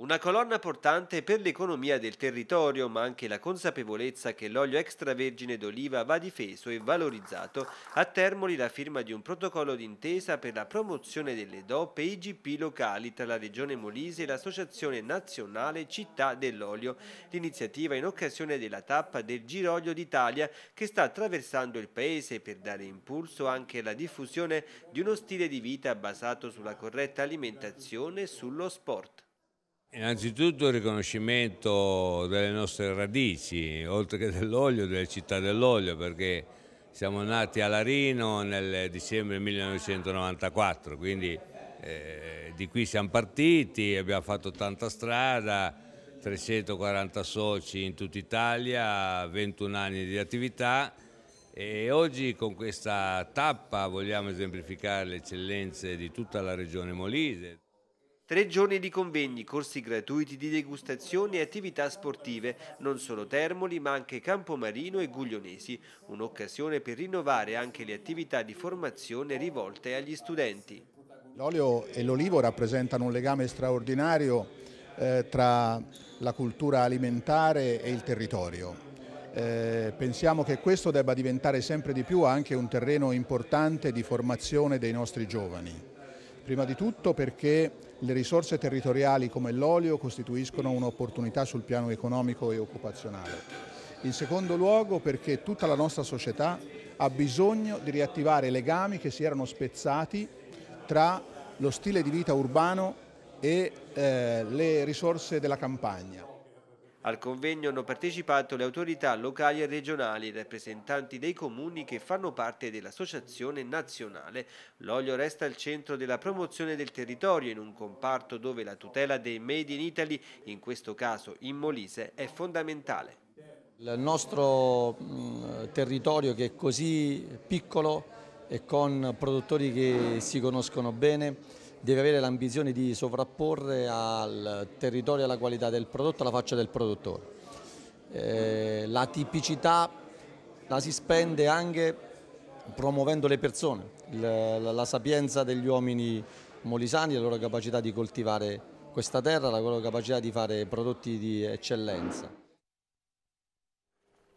Una colonna portante per l'economia del territorio, ma anche la consapevolezza che l'olio extravergine d'oliva va difeso e valorizzato, a Termoli la firma di un protocollo d'intesa per la promozione delle DOP e IGP locali tra la Regione Molise e l'Associazione Nazionale Città dell'Olio, l'iniziativa in occasione della tappa del Giroglio d'Italia che sta attraversando il paese per dare impulso anche alla diffusione di uno stile di vita basato sulla corretta alimentazione e sullo sport. Innanzitutto il riconoscimento delle nostre radici, oltre che dell'olio, delle città dell'olio, perché siamo nati a Larino nel dicembre 1994, quindi eh, di qui siamo partiti, abbiamo fatto tanta strada, 340 soci in tutta Italia, 21 anni di attività e oggi con questa tappa vogliamo esemplificare le eccellenze di tutta la regione Molise. Tre giorni di convegni, corsi gratuiti di degustazione e attività sportive, non solo Termoli ma anche Campomarino e Guglionesi, un'occasione per rinnovare anche le attività di formazione rivolte agli studenti. L'olio e l'olivo rappresentano un legame straordinario eh, tra la cultura alimentare e il territorio. Eh, pensiamo che questo debba diventare sempre di più anche un terreno importante di formazione dei nostri giovani. Prima di tutto perché le risorse territoriali come l'olio costituiscono un'opportunità sul piano economico e occupazionale. In secondo luogo perché tutta la nostra società ha bisogno di riattivare legami che si erano spezzati tra lo stile di vita urbano e eh, le risorse della campagna. Al convegno hanno partecipato le autorità locali e regionali, rappresentanti dei comuni che fanno parte dell'associazione nazionale. L'olio resta al centro della promozione del territorio in un comparto dove la tutela dei made in Italy, in questo caso in Molise, è fondamentale. Il nostro mm, territorio che è così piccolo e con produttori che si conoscono bene deve avere l'ambizione di sovrapporre al territorio e alla qualità del prodotto la faccia del produttore. Eh, la tipicità la si spende anche promuovendo le persone, la, la, la sapienza degli uomini molisani, la loro capacità di coltivare questa terra, la loro capacità di fare prodotti di eccellenza.